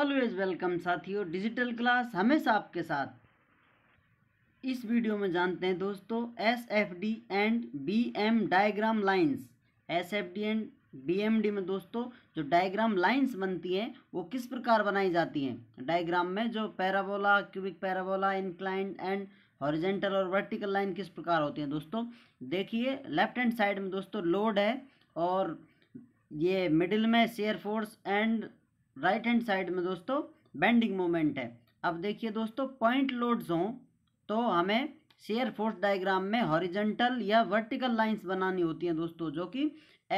always welcome साथियों digital class हमेशा आपके साथ इस वीडियो में जानते हैं दोस्तों S F D and B M diagram lines S F D and B M D में दोस्तों जो डायग्राम लाइन्स बनती हैं वो किस प्रकार बनाई जाती हैं डायग्राम में जो parabola cubic parabola inclined and horizontal और वर्टिकल लाइन किस प्रकार होती हैं दोस्तों देखिए लेफ्ट हैंड साइड में दोस्तों लोड है और ये मिडिल में shear force and right hand side में दोस्तों बेंडिंग मोमेंट है अब देखिए दोस्तों पॉइंट लोड्स हों तो हमें शेयर फोर्स डायग्राम में हॉरिजेंटल या वर्टिकल लाइंस बनानी होती हैं दोस्तों जो कि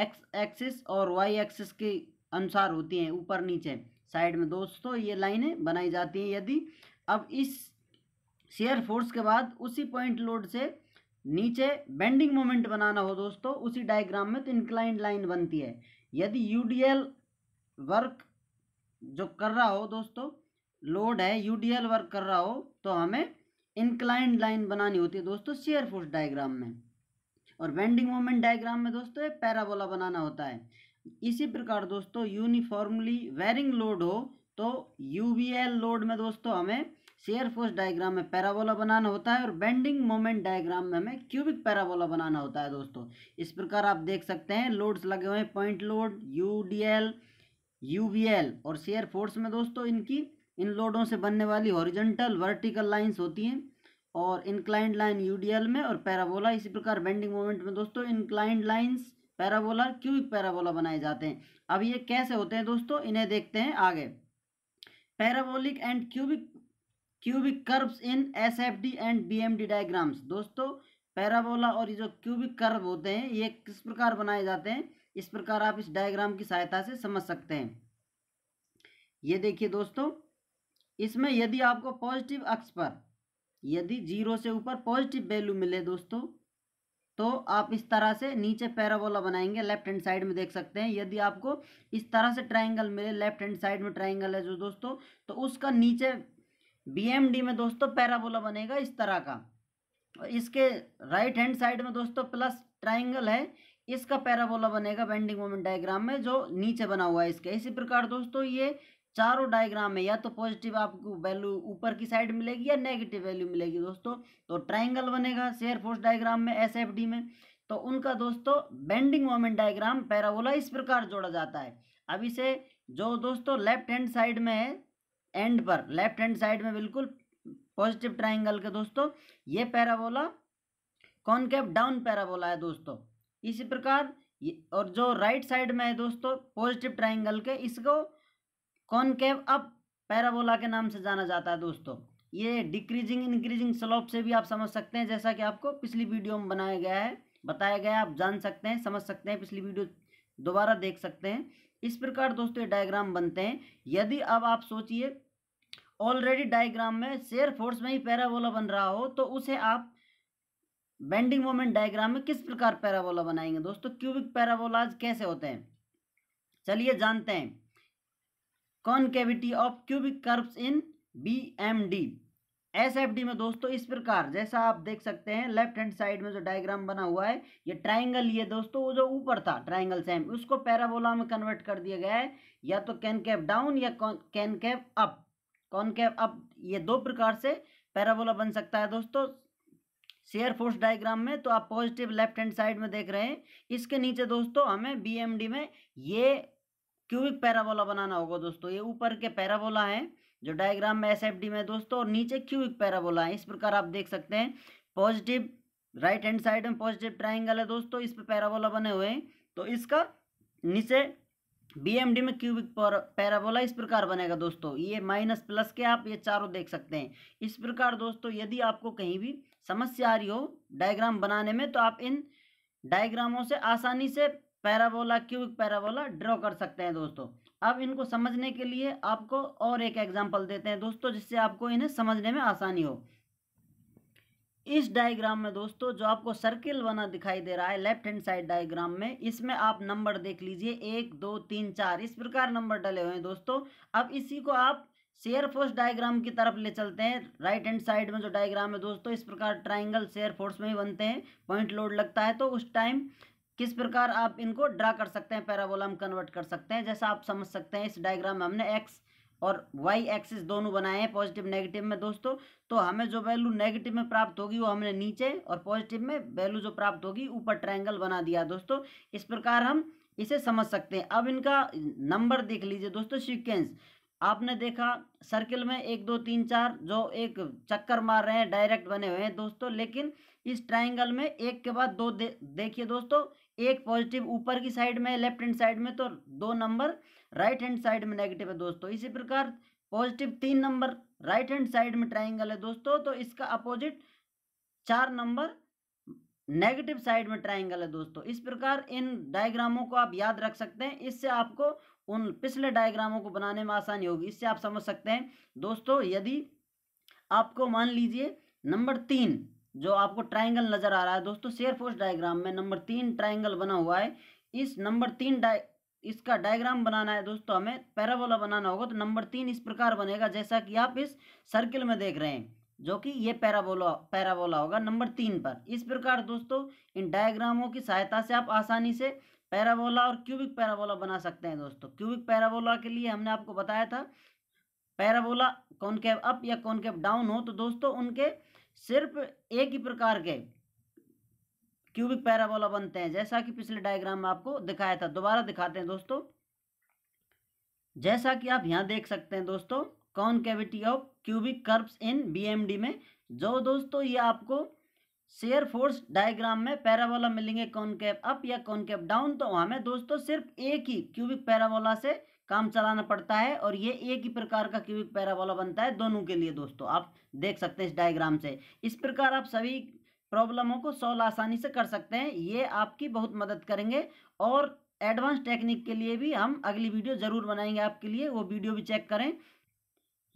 एक्स एक्सिस और वाई एक्सिस के अनुसार होती हैं ऊपर नीचे साइड में दोस्तों ये लाइनें बनाई जाती हैं यदि अब इस शेयर फोर्स के बाद उसी पॉइंट लोड से नीचे बेंडिंग मोमेंट बनाना हो दोस्तों उसी डायग्राम में तो इंक्लाइंड लाइन बनती है यदि यू वर्क जो कर रहा हो दोस्तों लोड है एल वर्क कर रहा हो तो हमें इंक्लाइंड लाइन बनानी होती है दोस्तों शेयर फोर्स डायग्राम में और बेंडिंग मोमेंट डायग्राम में दोस्तों पैराबोला बनाना होता है इसी प्रकार दोस्तों यूनिफॉर्मली वेरिंग लोड हो तो यू लोड में दोस्तों हमें शेयर फोर्स डायग्राम में पैराबोला बनाना होता है और बेंडिंग मोमेंट डायग्राम में हमें क्यूबिक पैराबोला बनाना होता है दोस्तों इस प्रकार आप देख सकते हैं लोड्स लगे हुए हैं point load U D L UVL और शेयर फोर्स में दोस्तों इनकी इन लोडों से बनने वाली हॉरिजेंटल वर्टिकल लाइंस होती हैं और इंक्लाइंड लाइन यूडीएल में और पैराबोला इसी प्रकार बेंडिंग मोमेंट में दोस्तों inclined lines parabola cubic parabola बनाए जाते हैं अब ये कैसे होते हैं दोस्तों इन्हें देखते हैं आगे parabolic and cubic cubic curves in S F D and B M D diagrams दोस्तों पैराबोला और ये जो क्यूबिक कर्व होते हैं ये किस प्रकार बनाए जाते हैं इस प्रकार आप इस डायग्राम की सहायता से समझ सकते हैं ये देखिए दोस्तों इसमें यदि आपको पॉजिटिव अक्ष पर यदि जीरो से ऊपर पॉजिटिव वैल्यू मिले दोस्तों तो आप इस तरह से नीचे पैराबोला बनाएंगे लेफ्ट हैंड साइड में देख सकते हैं यदि आपको इस तरह से ट्राइंगल मिले लेफ्ट हैंड साइड में ट्राइंगल है जो दोस्तों तो उसका नीचे बीएमडी में दोस्तों पैराबोला बनेगा इस तरह का इसके राइट हैंड साइड में दोस्तों प्लस ट्राइंगल है इसका पैराबोला बनेगा बेंडिंग मोमेंट डायग्राम में जो नीचे बना हुआ है इसके इसी प्रकार दोस्तों ये चारों डायग्राम में या तो पॉजिटिव आपको वैल्यू ऊपर की साइड मिलेगी या नेगेटिव वैल्यू मिलेगी दोस्तों तो ट्राइंगल बनेगा शेयर फोर्स डायग्राम में एस में तो उनका दोस्तों बेंडिंग मोमेंट डायग्राम पैराबोला इस प्रकार जोड़ा जाता है अब इसे जो दोस्तों लेफ्ट हैंड साइड में है एंड पर लेफ्ट हैंड साइड में बिल्कुल पॉजिटिव ट्राइंगल के दोस्तों ये पैराबोला कॉनकेव डाउन पैराबोला है दोस्तों इसी प्रकार और जो राइट साइड में है दोस्तों पॉजिटिव ट्राइंगल के इसको कॉनकेव अप पैराबोला के नाम से जाना जाता है दोस्तों ये डिक्रीजिंग इंक्रीजिंग स्लोप से भी आप समझ सकते हैं जैसा कि आपको पिछली वीडियो में बनाया गया है बताया गया है आप जान सकते हैं समझ सकते हैं पिछली वीडियो दोबारा देख सकते हैं इस प्रकार दोस्तों ये डायग्राम बनते हैं यदि अब आप सोचिए ऑलरेडी डायग्राम में शेयर फोर्स में ही पैराबोला बन रहा हो तो उसे आप बेंडिंग मोमेंट डायग्राम में किस प्रकार पैराबोला बनाएंगे दोस्तों क्यूबिक पैराबोलाज कैसे होते हैं चलिए जानते हैं concavity of cubic curves in B M D S F D में दोस्तों इस प्रकार जैसा आप देख सकते हैं लेफ्ट हैंड साइड में जो डायग्राम बना हुआ है ये ट्राइंगल ये दोस्तों वो जो ऊपर था ट्राइंगल सेम उसको पैराबोला में कन्वर्ट कर दिया गया है या तो कैन कैप डाउन या कैन कैप अप कॉनकेव तो अब ये दो प्रकार से पैराबोला बन सकता है दोस्तों शेयर फोर्स डायग्राम में तो आप पॉजिटिव लेफ्ट हैंड साइड में देख रहे हैं इसके नीचे दोस्तों हमें बीएमडी में ये क्यूबिक पैराबोला बनाना होगा दोस्तों ये ऊपर के पैराबोला है जो डायग्राम में एसएफडी में दोस्तों और नीचे क्यूबिक पैराबोला है इस प्रकार आप देख सकते हैं पॉजिटिव राइट हैंड साइड में पॉजिटिव ट्राइंगल है दोस्तों इस पर पैराबोला बने हुए हैं तो इसका नीचे बीएमडी में क्यूबिक पैराबोला इस प्रकार बनेगा दोस्तों ये माइनस प्लस के आप ये चारों देख सकते हैं इस प्रकार दोस्तों यदि आपको कहीं भी समस्या आ रही हो डायग्राम बनाने में तो आप इन डायग्रामों से आसानी से पैराबोला क्यूबिक पैराबोला ड्रॉ कर सकते हैं दोस्तों अब इनको समझने के लिए आपको और एक एग्जाम्पल देते हैं दोस्तों जिससे आपको इन्हें समझने में आसानी हो इस डायग्राम में दोस्तों जो आपको सर्किल बना दिखाई दे रहा है लेफ्ट हैंड साइड डायग्राम में इसमें आप नंबर देख लीजिए एक दो तीन चार इस प्रकार नंबर डले हुए हैं दोस्तों अब इसी को आप शेयर फोर्स डायग्राम की तरफ ले चलते हैं राइट हैंड साइड में जो डायग्राम है दोस्तों इस प्रकार ट्राइंगल शेयर फोर्स में ही बनते हैं पॉइंट लोड लगता है तो उस टाइम किस प्रकार आप इनको ड्रा कर सकते हैं पैराबोला में कन्वर्ट कर सकते हैं जैसा आप समझ सकते हैं इस डायग्राम में हमने एक्स और वाई एक्सिस दोनों बनाए हैं पॉजिटिव नेगेटिव में दोस्तों तो हमें जो वैल्यू नेगेटिव में प्राप्त होगी वो हमने नीचे और पॉजिटिव में वैल्यू जो प्राप्त होगी ऊपर ट्रायंगल बना दिया दोस्तों इस प्रकार हम इसे समझ सकते हैं अब इनका नंबर देख लीजिए दोस्तों सिक्वेंस आपने देखा सर्किल में एक दो तीन चार जो एक चक्कर मार रहे हैं डायरेक्ट बने हुए हैं दोस्तों लेकिन इस ट्राइंगल में एक के बाद दो दे, देखिए दोस्तों एक पॉजिटिव ऊपर की साइड में लेफ्ट हैंड साइड में तो दो नंबर राइट हैंड साइड में नेगेटिव है दोस्तों इसी प्रकार पॉजिटिव तीन नंबर राइट हैंड साइड में ट्राइंगल है दोस्तों तो इसका अपोजिट चार नंबर नेगेटिव साइड में ट्राइंगल है दोस्तों इस प्रकार इन डायग्रामों को आप याद रख सकते हैं इससे आपको उन पिछले डायग्रामों को बनाने में आसानी होगी इससे आप समझ सकते हैं दोस्तों यदि आपको मान लीजिए नंबर तीन जो आपको ट्राइंगल नज़र आ रहा है दोस्तों शेयर फोर्स डायग्राम में नंबर तीन ट्राइंगल बना हुआ है इस नंबर तीन डाय इसका डायग्राम बनाना है दोस्तों हमें पैराबोला बनाना होगा तो नंबर तीन इस प्रकार बनेगा जैसा कि आप इस सर्किल में देख रहे हैं जो कि ये पैराबोला पैराबोला होगा नंबर तीन पर इस प्रकार दोस्तों इन डायग्रामों की सहायता से आप आसानी से पैराबोला और क्यूबिक पैराबोला बना सकते हैं दोस्तों क्यूबिक पैराबोला के लिए हमने आपको बताया था पैराबोला कैब अप या कैब डाउन हो तो दोस्तों उनके सिर्फ एक ही प्रकार के क्यूबिक पैराबोला बनते हैं जैसा कि पिछले डायग्राम में आपको दिखाया था दोबारा दिखाते हैं दोस्तों जैसा कि आप यहां देख सकते हैं दोस्तों concavity of cubic curves in BMD में जो दोस्तों ये आपको शेयर फोर्स डायग्राम में पैराबोला मिलेंगे कैप अप या कैप डाउन तो वहां में दोस्तों सिर्फ एक ही क्यूबिक पैराबोला से काम चलाना पड़ता है और ये एक ही प्रकार का क्यूबिक पैराबोला बनता है दोनों के लिए दोस्तों आप देख सकते हैं इस डायग्राम से इस प्रकार आप सभी प्रॉब्लमों को सॉल्व आसानी से कर सकते हैं ये आपकी बहुत मदद करेंगे और एडवांस टेक्निक के लिए भी हम अगली वीडियो ज़रूर बनाएंगे आपके लिए वो वीडियो भी चेक करें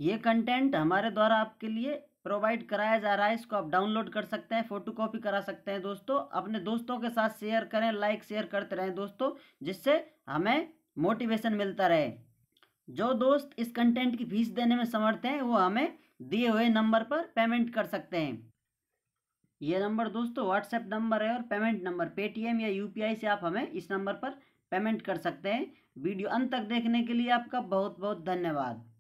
ये कंटेंट हमारे द्वारा आपके लिए प्रोवाइड कराया जा रहा है इसको आप डाउनलोड कर सकते हैं फोटो कॉपी करा सकते हैं दोस्तों अपने दोस्तों के साथ शेयर करें लाइक शेयर करते रहें दोस्तों जिससे हमें मोटिवेशन मिलता रहे जो दोस्त इस कंटेंट की फीस देने में समर्थ हैं वो हमें दिए हुए नंबर पर पेमेंट कर सकते हैं ये नंबर दोस्तों व्हाट्सएप नंबर है और पेमेंट नंबर पेटीएम या यूपीआई से आप हमें इस नंबर पर पेमेंट कर सकते हैं वीडियो अंत तक देखने के लिए आपका बहुत बहुत धन्यवाद